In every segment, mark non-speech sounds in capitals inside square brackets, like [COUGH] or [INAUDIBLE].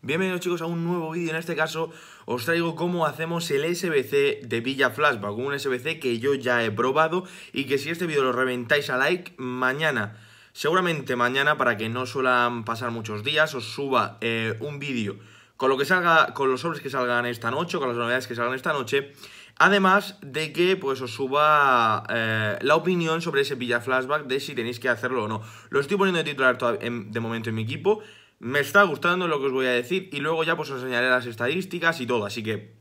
Bienvenidos chicos a un nuevo vídeo, en este caso os traigo cómo hacemos el SBC de Villa Flashback, un SBC que yo ya he probado y que si este vídeo lo reventáis a like, mañana seguramente mañana, para que no suelan pasar muchos días, os suba eh, un vídeo con lo que salga, con los sobres que salgan esta noche, con las novedades que salgan esta noche, Además de que pues os suba eh, la opinión sobre ese Villa flashback de si tenéis que hacerlo o no. Lo estoy poniendo de titular de momento en mi equipo. Me está gustando lo que os voy a decir y luego ya pues os enseñaré las estadísticas y todo. Así que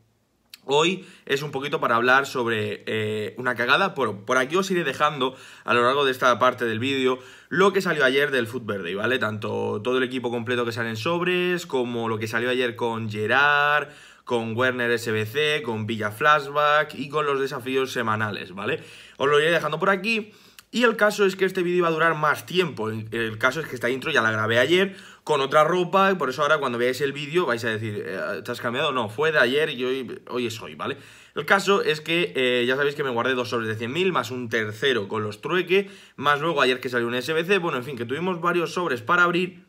Hoy es un poquito para hablar sobre eh, una cagada, por, por aquí os iré dejando a lo largo de esta parte del vídeo lo que salió ayer del Foot Verde, ¿vale? Tanto todo el equipo completo que sale en sobres, como lo que salió ayer con Gerard, con Werner SBC, con Villa Flashback y con los desafíos semanales, ¿vale? Os lo iré dejando por aquí. Y el caso es que este vídeo iba a durar más tiempo. El caso es que esta intro ya la grabé ayer con otra ropa. Y por eso ahora cuando veáis el vídeo vais a decir, eh, ¿te has cambiado? No, fue de ayer y hoy, hoy es hoy, ¿vale? El caso es que eh, ya sabéis que me guardé dos sobres de 100.000, más un tercero con los trueques. más luego ayer que salió un SBC. Bueno, en fin, que tuvimos varios sobres para abrir.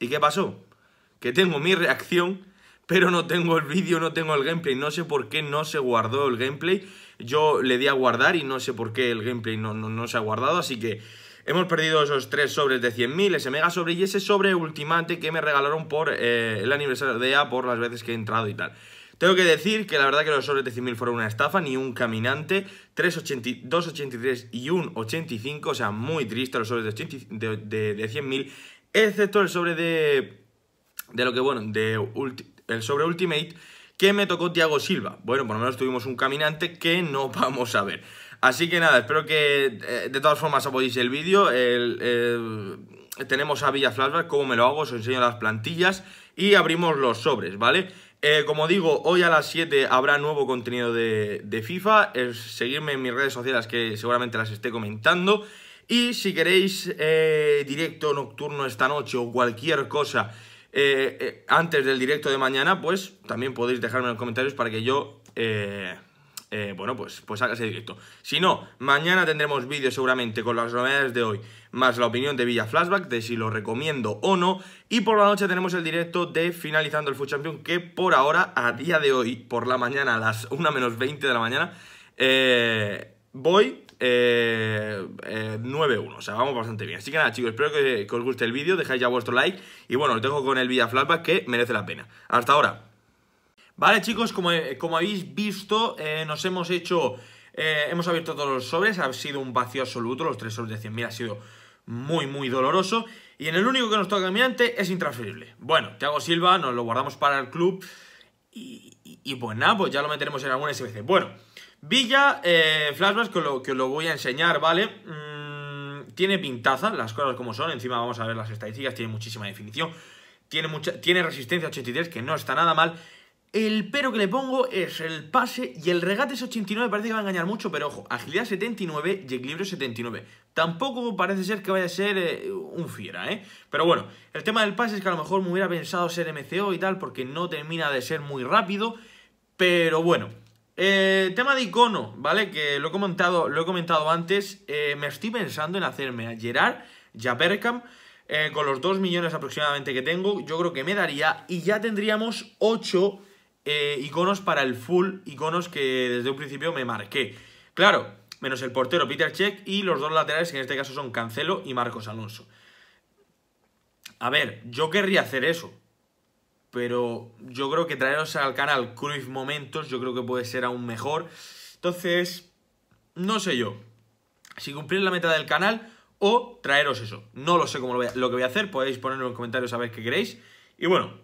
¿Y qué pasó? Que tengo mi reacción pero no tengo el vídeo, no tengo el gameplay. No sé por qué no se guardó el gameplay. Yo le di a guardar y no sé por qué el gameplay no, se ha guardado, así que... Hemos perdido esos tres sobres de 100.000, ese mega sobre y ese sobre ultimante que me regalaron por eh, el aniversario de a por las veces que he entrado y tal. Tengo que decir que la verdad que los sobres de 100.000 fueron una estafa, ni un caminante, 2.83 y un 85, o sea, muy triste los sobres de, de, de 100.000, excepto el sobre de... De lo que, bueno, de ulti, el sobre Ultimate, que me tocó Tiago Silva. Bueno, por lo menos tuvimos un caminante que no [LAUGHS] vamos a ver. Así que nada, espero que eh, de todas formas apoyéis el vídeo. tenemos a Villa Flashback, cómo me lo hago, os enseño las plantillas y abrimos los sobres, ¿vale? Eh, como digo, hoy a las 7 habrá nuevo contenido de, FIFA. Seguidme eh, seguirme en mis redes sociales que seguramente las esté comentando. Y si queréis directo nocturno esta noche o cualquier cosa eh, eh, antes del directo de mañana, pues también podéis dejarme en los comentarios para que yo, eh, bueno, pues, pues haga ese directo. Si no, mañana tendremos vídeo seguramente con las novedades de hoy, más la opinión de Villa Flashback, de si lo recomiendo o no. Y por la noche tenemos el directo de Finalizando el FUT Champion, que por ahora, a día de hoy, por la mañana, a las 1 menos 20 de la mañana, voy eh, 9-1, eh, o sea, vamos bastante bien. Así que nada, chicos, espero que, os guste el vídeo, dejáis ya vuestro like y bueno, lo tengo con el Villa flashback que merece la pena. Hasta ahora. Vale, chicos, como, eh, habéis visto, eh, nos hemos hecho... hemos abierto todos los sobres, ha sido un vacío absoluto, los tres sobres de 100.000 ha sido muy, muy doloroso. Y en el único que nos toca caminante es intransferible. Bueno, te hago Silva nos lo guardamos para el club y, y, pues nada, pues ya lo meteremos en algún SBC. Bueno, Villa, eh, Flashbacks, que, lo, que os lo voy a enseñar, ¿vale? Mm, tiene pintaza, las cosas como son. Encima vamos a ver las estadísticas, tiene muchísima definición. Tiene, mucha, tiene resistencia 83, que no está nada mal. El pero que le pongo es el pase y el regate es 89, parece que va a engañar mucho, pero ojo, agilidad 79 y equilibrio 79. Tampoco parece ser que vaya a ser eh, un fiera, ¿eh? Pero bueno, el tema del pase es que a lo mejor me hubiera pensado ser MCO y tal, porque no termina de ser muy rápido, pero bueno. Eh, tema de icono, ¿vale? Que lo he comentado, lo he comentado antes, eh, me estoy pensando en hacerme a Gerard y a con los 2 millones aproximadamente que tengo, yo creo que me daría y ya tendríamos 8 eh, iconos para el full, iconos que desde un principio me marqué. Claro, menos el portero Peter Check y los dos laterales, que en este caso son Cancelo y Marcos Alonso. A ver, yo querría hacer eso, pero yo creo que traeros al canal Cruyff Momentos, yo creo que puede ser aún mejor. Entonces, no sé yo, si cumplir la meta del canal o traeros eso. No lo sé cómo lo, que voy a hacer, podéis ponerlo en los comentarios a ver qué queréis. Y bueno,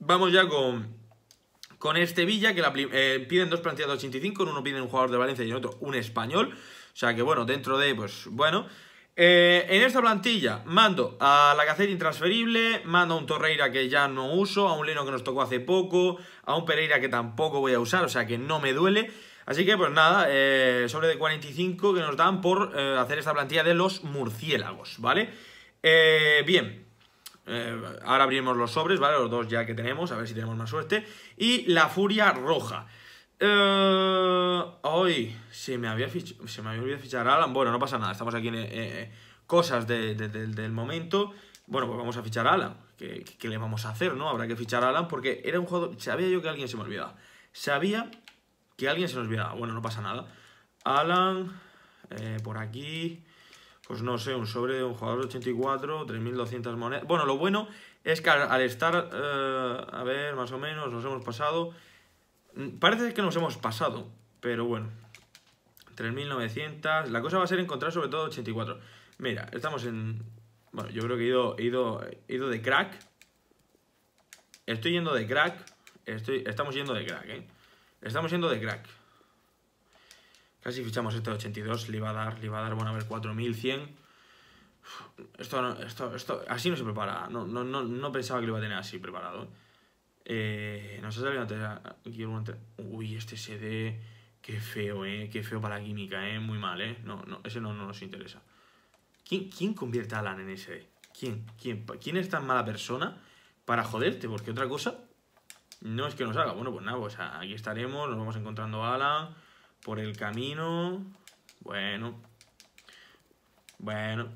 vamos ya con con este Villa, que la, eh, piden dos plantillas de 85, en uno piden un jugador de Valencia y en otro un español. O sea que bueno, dentro de, pues bueno. Eh, en esta plantilla mando a la Cacete intransferible, mando a un Torreira que ya no uso, a un Leno que nos tocó hace poco, a un Pereira que tampoco voy a usar, o sea que no me duele. Así que pues nada, eh, sobre de 45 que nos dan por hacer esta plantilla de los murciélagos, ¿vale? bien, eh, ahora abrimos los sobres, ¿vale? Los dos ya que tenemos, a ver si tenemos más suerte. Y la furia roja. Eh, hoy se me, había se me había olvidado fichar a Alan. Bueno, no pasa nada, estamos aquí en eh, eh, cosas del momento. Bueno, pues vamos a fichar a Alan. ¿Qué, le vamos a hacer, no? Habrá que fichar a Alan porque era un juego. Sabía yo que alguien se me olvidaba. Sabía que alguien se nos olvidaba. Bueno, no pasa nada. Alan, por aquí pues no sé, un sobre de un jugador de 84, 3.200 monedas. Bueno, lo bueno es que al, estar, eh, a ver, más o menos, nos hemos pasado. Mm, parece que nos hemos pasado, pero bueno. 3.900. La cosa va a ser encontrar sobre todo 84. Mira, estamos en... Bueno, yo creo que he ido, ido, ido de crack. Estoy yendo de crack. Estoy, estamos yendo de crack, ¿eh? Estamos yendo de crack. Casi fichamos este 82, le iba a dar, le iba a dar, bueno, a ver, 4100. Esto, esto, esto, así no se prepara. No, no, pensaba que lo iba a tener así preparado. Eh, nos ha salido antes. Uy, este CD. Qué feo, eh. Qué feo para la química, eh. Muy mal, eh. No, no, ese no, nos interesa. ¿Quién, ¿Quién convierte a Alan en ese? ¿Quién? ¿Quién? ¿Quién es tan mala persona para joderte? Porque otra cosa no es que nos haga. Bueno, pues nada, pues aquí estaremos, nos vamos encontrando a Alan. Por el camino. Bueno. Bueno.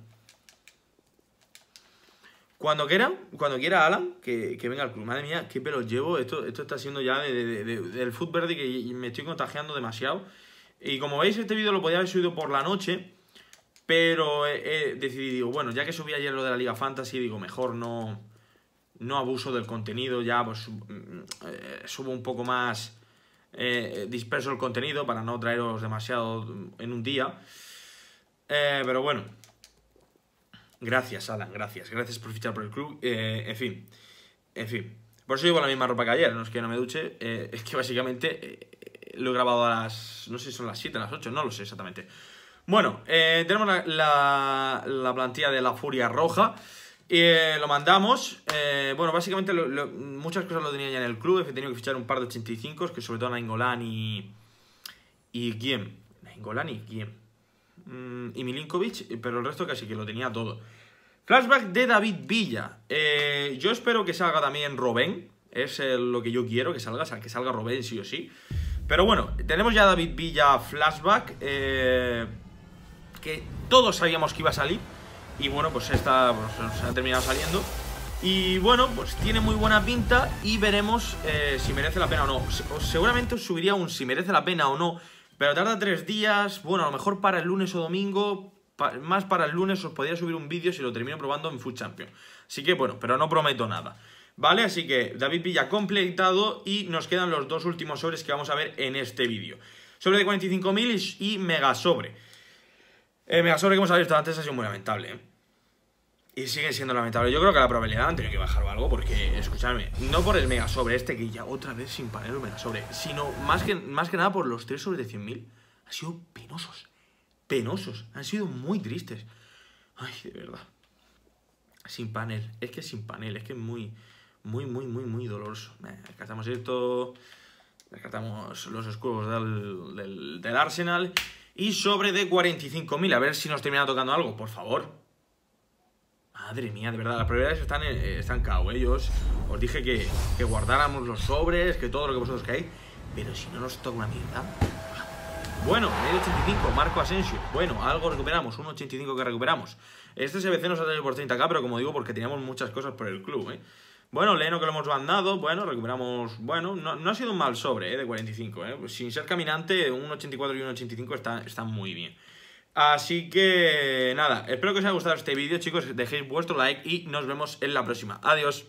Cuando quiera cuando quiera Alan, que, venga al club. Madre mía, qué pelos llevo. Esto, esto está siendo ya del foot verde que me estoy contagiando demasiado. Y como veis, este vídeo lo podía haber subido por la noche. Pero he, decidido, bueno, ya que subí ayer lo de la Liga Fantasy, digo, mejor no, no abuso del contenido. Ya pues, mm, eh, subo un poco más eh, disperso el contenido para no traeros demasiado en un día. Eh, pero bueno, gracias Alan, gracias, gracias por fichar por el club. Eh, en fin, en fin. Por eso llevo la misma ropa que ayer, no es que no me duche, es que básicamente lo he grabado a las, no sé si son las 7, las 8, no lo sé exactamente. Bueno, tenemos la plantilla de la Furia Roja. Eh, lo mandamos. Eh, bueno, básicamente muchas cosas lo tenía ya en el club. He tenido que fichar un par de 85 que sobre todo Nainggolan y. y quién? Nainggolan y quién? Mm, y Milinkovic, pero el resto casi que lo tenía todo. Flashback de David Villa. Eh, yo espero que salga también Robén. Es lo que yo quiero que salga, que salga Robén sí o sí. Pero bueno, tenemos ya David Villa flashback. que todos sabíamos que iba a salir. Y bueno, pues esta pues, ha terminado saliendo. Y bueno, pues tiene muy buena pinta y veremos eh, si merece la pena o no. seguramente os subiría un si merece la pena o no, pero tarda tres días. Bueno, a lo mejor para el lunes o domingo, más para el lunes os podría subir un vídeo si lo termino probando en Food Champion. Así que bueno, pero no prometo nada. ¿Vale? Así que David Pilla completado y nos quedan los dos últimos sobres que vamos a ver en este vídeo. Sobre de 45.000 y mega sobre. El megasobre que hemos abierto antes ha sido muy lamentable. ¿eh? Y sigue siendo lamentable. Yo creo que la probabilidad han tenido que bajar algo, porque, escuchadme, no por el mega sobre este que ya otra vez sin panel o mega sobre, sino más que, más que nada por los 3 sobre de 100.000. Han sido penosos. Penosos. Han sido muy tristes. Ay, de verdad. Sin panel. Es que sin panel. Es que es muy, muy, muy, muy, muy doloroso. descartamos esto. Descartamos los escudos del, del, del Arsenal y sobre de 45.000. A ver si nos termina tocando algo, por favor. Madre mía, de verdad, las prioridades están, caos. Eh, están ¿eh? os, dije que, guardáramos los sobres, que todo lo que vosotros queráis. Pero si no nos toca una mierda... Bueno, medio 85, Marco Asensio. Bueno, algo recuperamos, un 85 que recuperamos. Este SBC nos ha traído por 30k, pero como digo, porque teníamos muchas cosas por el club, ¿eh? Bueno, Leno que lo hemos mandado, bueno, recuperamos, bueno, no, ha sido un mal sobre eh, de 45, eh. Pues sin ser caminante, un 84 y un 85 están está muy bien. Así que nada, espero que os haya gustado este vídeo, chicos, dejéis vuestro like y nos vemos en la próxima. Adiós.